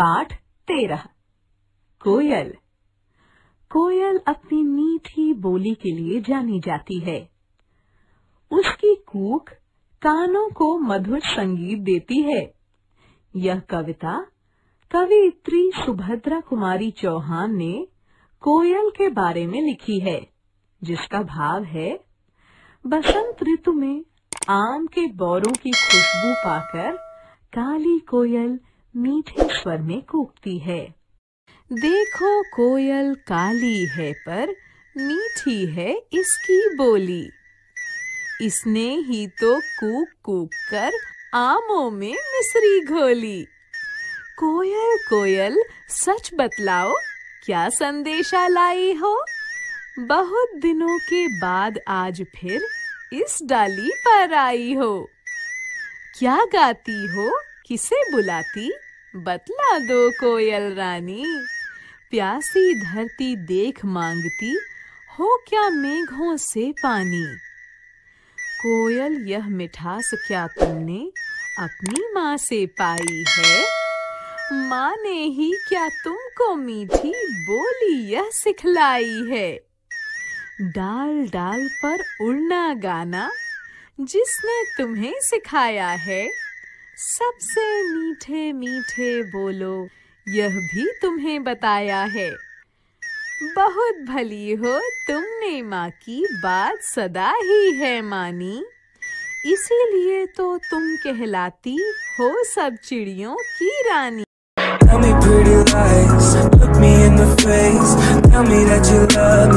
पाठ तेरह कोयल कोयल अपनी मीठी बोली के लिए जानी जाती है उसकी कूक कानों को मधुर संगीत देती है यह कविता कवियत्री सुभद्रा कुमारी चौहान ने कोयल के बारे में लिखी है जिसका भाव है बसंत ऋतु में आम के बौरों की खुशबू पाकर काली कोयल मीठे स्वर में कूकती है देखो कोयल काली है पर मीठी है इसकी बोली इसने ही तो कूक कूक कर आमों में मिश्री घोली कोयल कोयल सच बतलाओ क्या संदेशा लाई हो बहुत दिनों के बाद आज फिर इस डाली पर आई हो क्या गाती हो किसे बुलाती बतला दो कोयल रानी प्यासी धरती देख मांगती हो क्या मेघों से पानी कोयल यह मिठास क्या तुमने अपनी माँ से पाई है माँ ने ही क्या तुमको मीठी बोली यह सिखलाई है डाल डाल पर उड़ना गाना जिसने तुम्हें सिखाया है सबसे मीठे मीठे बोलो यह भी तुम्हें बताया है बहुत भली हो तुमने माँ की बात सदा ही है मानी इसीलिए तो तुम कहलाती हो सब चिड़ियों की रानी Tell me pretty lies, look me in the face, tell me that you love